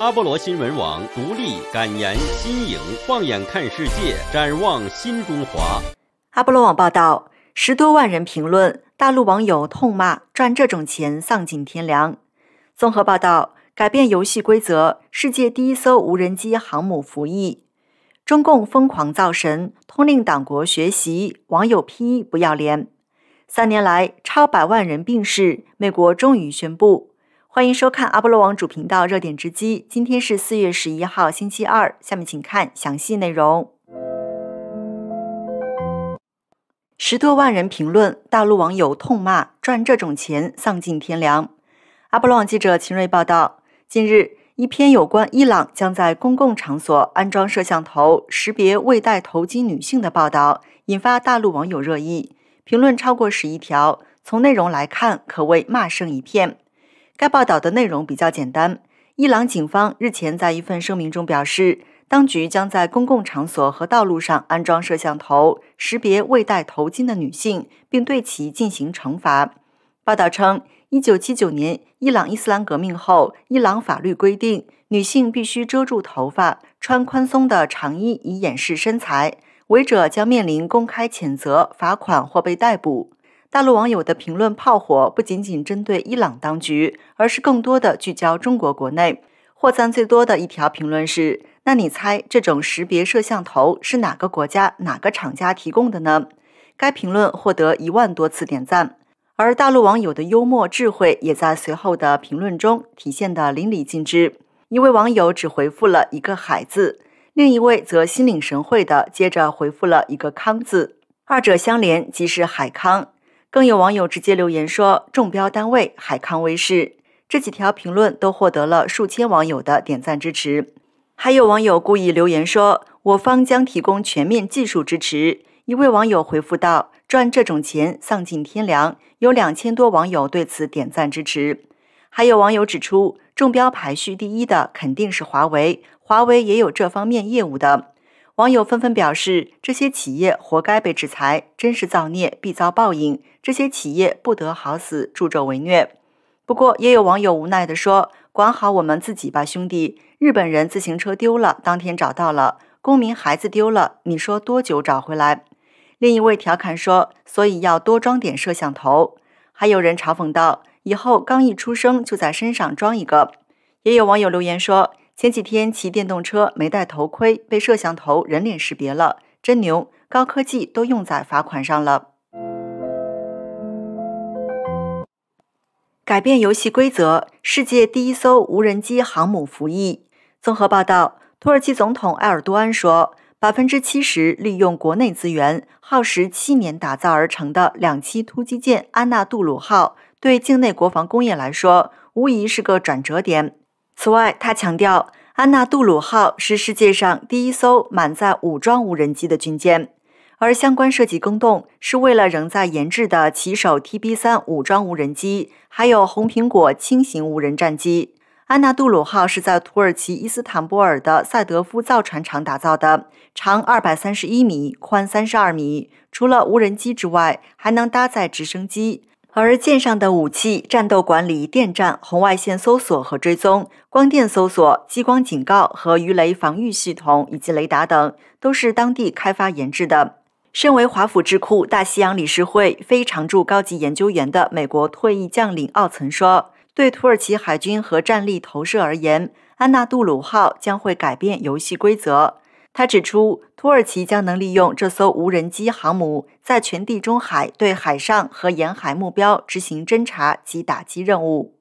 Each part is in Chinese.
阿波罗新闻网独立、敢言、新颖，放眼看世界，展望新中华。阿波罗网报道，十多万人评论，大陆网友痛骂，赚这种钱丧尽天良。综合报道，改变游戏规则，世界第一艘无人机航母服役。中共疯狂造神，通令党国学习，网友批不要脸。三年来超百万人病逝，美国终于宣布。欢迎收看阿波罗网主频道热点直击。今天是四月十一号，星期二。下面请看详细内容。十多万人评论，大陆网友痛骂，赚这种钱丧尽天良。阿波罗网记者秦瑞报道：近日，一篇有关伊朗将在公共场所安装摄像头识别未戴头巾女性的报道，引发大陆网友热议，评论超过十一条。从内容来看，可谓骂声一片。该报道的内容比较简单。伊朗警方日前在一份声明中表示，当局将在公共场所和道路上安装摄像头，识别未戴头巾的女性，并对其进行惩罚。报道称，一九七九年伊朗伊斯兰革命后，伊朗法律规定女性必须遮住头发，穿宽松的长衣以掩饰身材，违者将面临公开谴责、罚款或被逮捕。大陆网友的评论炮火不仅仅针对伊朗当局，而是更多的聚焦中国国内。获赞最多的一条评论是：“那你猜这种识别摄像头是哪个国家哪个厂家提供的呢？”该评论获得一万多次点赞。而大陆网友的幽默智慧也在随后的评论中体现得淋漓尽致。一位网友只回复了一个“海”字，另一位则心领神会地接着回复了一个“康”字，二者相连即是海康。更有网友直接留言说：“中标单位海康威视”，这几条评论都获得了数千网友的点赞支持。还有网友故意留言说：“我方将提供全面技术支持。”一位网友回复道：“赚这种钱丧尽天良。”有两千多网友对此点赞支持。还有网友指出，中标排序第一的肯定是华为，华为也有这方面业务的。网友纷纷表示，这些企业活该被制裁，真是造孽必遭报应，这些企业不得好死，助纣为虐。不过，也有网友无奈地说：“管好我们自己吧，兄弟。”日本人自行车丢了，当天找到了；公民孩子丢了，你说多久找回来？另一位调侃说：“所以要多装点摄像头。”还有人嘲讽道：“以后刚一出生就在身上装一个。”也有网友留言说。前几天骑电动车没戴头盔，被摄像头人脸识别了，真牛！高科技都用在罚款上了。改变游戏规则，世界第一艘无人机航母服役。综合报道，土耳其总统埃尔多安说：“百分之七十利用国内资源，耗时七年打造而成的两栖突击舰‘安娜杜鲁号’，对境内国防工业来说，无疑是个转折点。”此外，他强调，安娜杜鲁号是世界上第一艘满载武装无人机的军舰，而相关设计更动是为了仍在研制的骑手 TB 三武装无人机，还有红苹果轻型无人战机。安娜杜鲁号是在土耳其伊斯坦布尔的赛德夫造船厂打造的，长二百三十一米，宽三十二米。除了无人机之外，还能搭载直升机。而舰上的武器、战斗管理、电站、红外线搜索和追踪、光电搜索、激光警告和鱼雷防御系统以及雷达等，都是当地开发研制的。身为华府智库大西洋理事会非常驻高级研究员的美国退役将领奥曾说：“对土耳其海军和战力投射而言，安纳杜鲁号将会改变游戏规则。”他指出，土耳其将能利用这艘无人机航母，在全地中海对海上和沿海目标执行侦察及打击任务。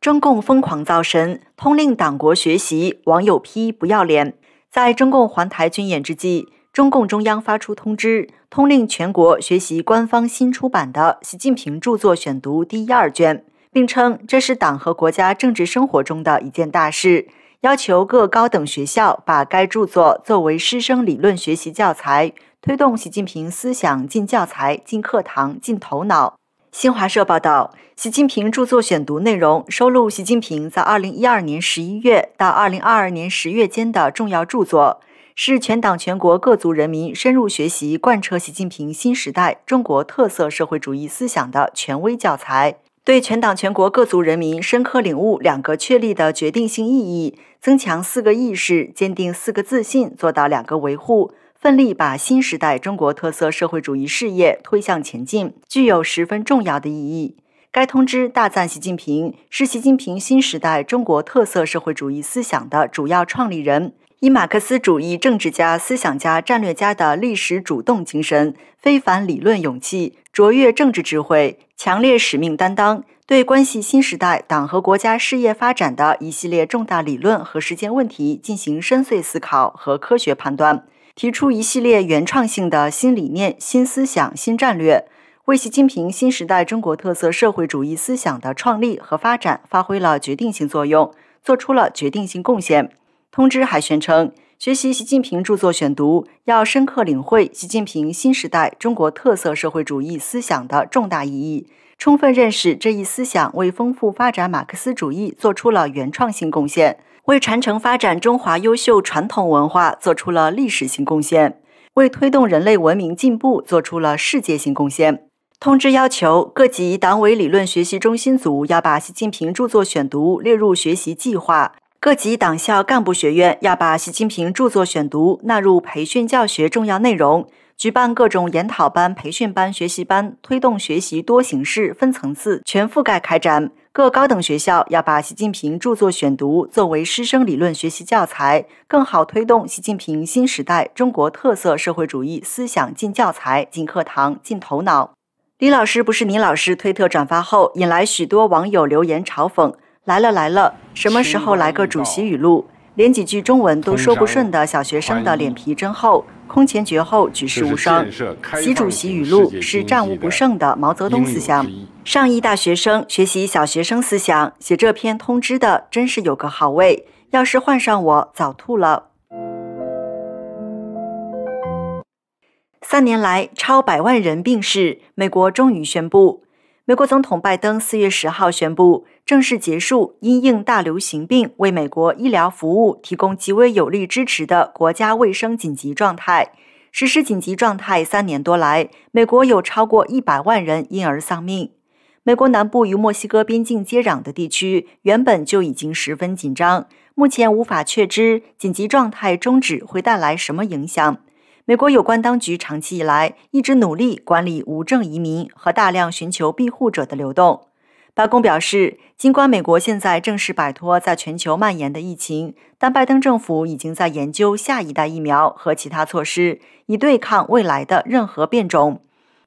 中共疯狂造神，通令党国学习，网友批不要脸。在中共环台军演之际，中共中央发出通知，通令全国学习官方新出版的《习近平著作选读》第一二卷。并称这是党和国家政治生活中的一件大事，要求各高等学校把该著作作为师生理论学习教材，推动习近平思想进教材、进课堂、进头脑。新华社报道，习近平著作选读内容收录习近平在二零一二年十一月到二零二二年十月间的重要著作，是全党全国各族人民深入学习贯彻习近平新时代中国特色社会主义思想的权威教材。对全党全国各族人民深刻领悟“两个确立”的决定性意义，增强“四个意识”，坚定“四个自信”，做到“两个维护”，奋力把新时代中国特色社会主义事业推向前进，具有十分重要的意义。该通知大赞习近平是习近平新时代中国特色社会主义思想的主要创立人。以马克思主义政治家、思想家、战略家的历史主动精神、非凡理论勇气、卓越政治智慧、强烈使命担当，对关系新时代党和国家事业发展的一系列重大理论和实践问题进行深邃思考和科学判断，提出一系列原创性的新理念、新思想、新战略，为习近平新时代中国特色社会主义思想的创立和发展发挥了决定性作用，作出了决定性贡献。通知还宣称，学习习近平著作选读，要深刻领会习近平新时代中国特色社会主义思想的重大意义，充分认识这一思想为丰富发展马克思主义作出了原创性贡献，为传承发展中华优秀传统文化作出了历史性贡献，为推动人类文明进步做出了世界性贡献。通知要求，各级党委理论学习中心组要把习近平著作选读列入学习计划。各级党校、干部学院要把习近平著作选读纳入培训教学重要内容，举办各种研讨班、培训班、学习班，推动学习多形式、分层次、全覆盖开展。各高等学校要把习近平著作选读作为师生理论学习教材，更好推动习近平新时代中国特色社会主义思想进教材、进课堂、进头脑。李老师不是你老师，推特转发后引来许多网友留言嘲讽。来了来了，什么时候来个主席语录？连几句中文都说不顺的小学生的脸皮真厚，空前绝后，举世无双。习主席语录是战无不胜的毛泽东思想。上亿大学生学习小学生思想，写这篇通知的真是有个好味。要是换上我早吐了。三年来超百万人病逝，美国终于宣布。美国总统拜登四月十号宣布正式结束因应大流行病为美国医疗服务提供极为有力支持的国家卫生紧急状态。实施紧急状态三年多来，美国有超过一百万人因而丧命。美国南部与墨西哥边境接壤的地区原本就已经十分紧张，目前无法确知紧急状态终止会带来什么影响。美国有关当局长期以来一直努力管理无证移民和大量寻求庇护者的流动。白宫表示，尽管美国现在正式摆脱在全球蔓延的疫情，但拜登政府已经在研究下一代疫苗和其他措施，以对抗未来的任何变种。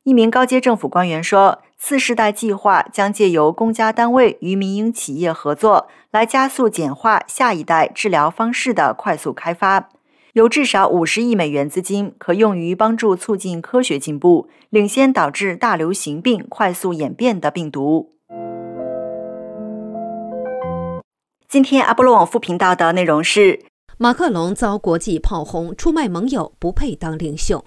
一名高阶政府官员说，次世代计划将借由公家单位与民营企业合作，来加速简化下一代治疗方式的快速开发。有至少五十亿美元资金可用于帮助促进科学进步，领先导致大流行病快速演变的病毒。今天阿波罗网副频道的内容是：马克龙遭国际炮轰，出卖盟友不配当领袖，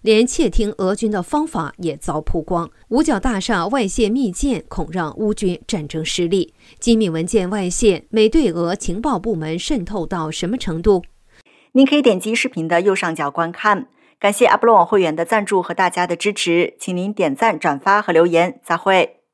连窃听俄军的方法也遭曝光。五角大厦外泄密件恐让乌军战争失利。机密文件外泄，美对俄情报部门渗透到什么程度？您可以点击视频的右上角观看。感谢阿波罗网会员的赞助和大家的支持，请您点赞、转发和留言。再会。